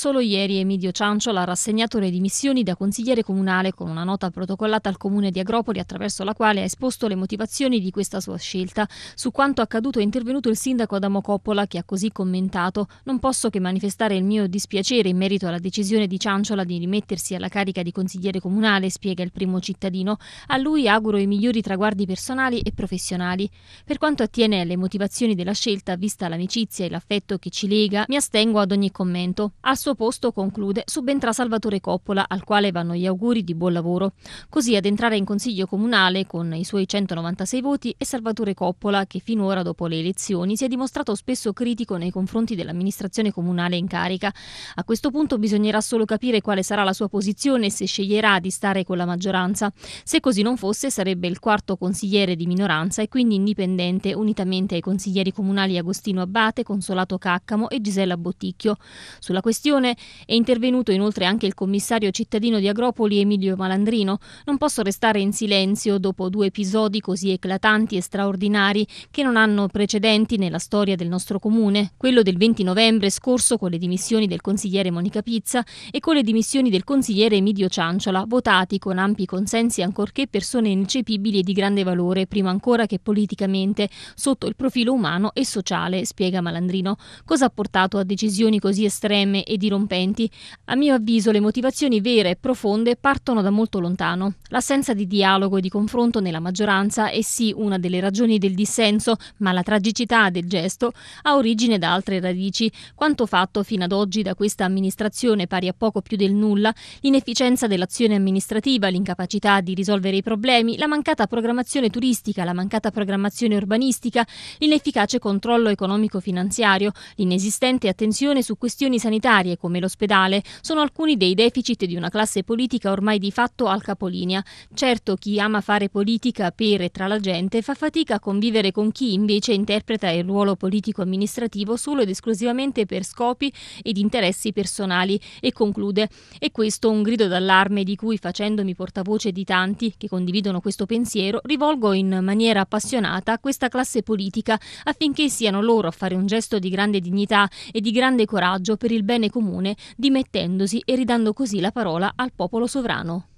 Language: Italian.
Solo ieri Emidio Cianciola ha rassegnato le dimissioni da consigliere comunale con una nota protocollata al comune di Agropoli attraverso la quale ha esposto le motivazioni di questa sua scelta. Su quanto accaduto è intervenuto il sindaco Adamo Coppola che ha così commentato «Non posso che manifestare il mio dispiacere in merito alla decisione di Cianciola di rimettersi alla carica di consigliere comunale», spiega il primo cittadino. A lui auguro i migliori traguardi personali e professionali. Per quanto attiene alle motivazioni della scelta, vista l'amicizia e l'affetto che ci lega, mi astengo ad ogni commento. Al suo suo posto, conclude, subentra Salvatore Coppola, al quale vanno gli auguri di buon lavoro. Così ad entrare in Consiglio Comunale con i suoi 196 voti è Salvatore Coppola, che finora dopo le elezioni si è dimostrato spesso critico nei confronti dell'amministrazione comunale in carica. A questo punto bisognerà solo capire quale sarà la sua posizione e se sceglierà di stare con la maggioranza. Se così non fosse sarebbe il quarto consigliere di minoranza e quindi indipendente unitamente ai consiglieri comunali Agostino Abbate, Consolato Caccamo e Gisella Botticchio. Sulla questione situazione è intervenuto inoltre anche il commissario cittadino di Agropoli Emilio Malandrino. Non posso restare in silenzio dopo due episodi così eclatanti e straordinari che non hanno precedenti nella storia del nostro comune, quello del 20 novembre scorso con le dimissioni del consigliere Monica Pizza e con le dimissioni del consigliere Emilio Cianciola, votati con ampi consensi ancorché persone ineccepibili e di grande valore, prima ancora che politicamente, sotto il profilo umano e sociale, spiega Malandrino. Cosa ha portato a decisioni così estreme e di dirompenti. A mio avviso le motivazioni vere e profonde partono da molto lontano. L'assenza di dialogo e di confronto nella maggioranza è sì una delle ragioni del dissenso, ma la tragicità del gesto ha origine da altre radici. Quanto fatto fino ad oggi da questa amministrazione pari a poco più del nulla, l'inefficienza dell'azione amministrativa, l'incapacità di risolvere i problemi, la mancata programmazione turistica, la mancata programmazione urbanistica, l'inefficace controllo economico-finanziario, l'inesistente attenzione su questioni sanitarie come l'ospedale sono alcuni dei deficit di una classe politica ormai di fatto al capolinea. Certo chi ama fare politica per e tra la gente fa fatica a convivere con chi invece interpreta il ruolo politico-amministrativo solo ed esclusivamente per scopi ed interessi personali e conclude e questo un grido d'allarme di cui facendomi portavoce di tanti che condividono questo pensiero rivolgo in maniera appassionata a questa classe politica affinché siano loro a fare un gesto di grande dignità e di grande coraggio per il bene comune comune, dimettendosi e ridando così la parola al popolo sovrano.